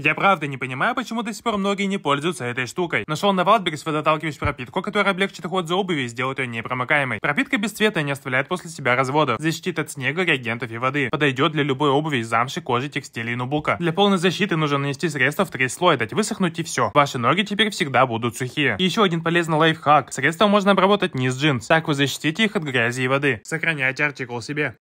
Я правда не понимаю, почему до сих пор многие не пользуются этой штукой. Нашел на Валберис водоталкивающую пропитку, которая облегчит ход за обуви и сделает ее непромокаемой. Пропитка без цвета не оставляет после себя разводов, защитит от снега, реагентов и воды. Подойдет для любой обуви из замши, кожи, текстиля и нубука. Для полной защиты нужно нанести средство в три слоя, дать высохнуть и все. Ваши ноги теперь всегда будут сухие. И еще один полезный лайфхак. Средство можно обработать низ джинс. Так вы защитите их от грязи и воды. Сохраняйте артикул себе.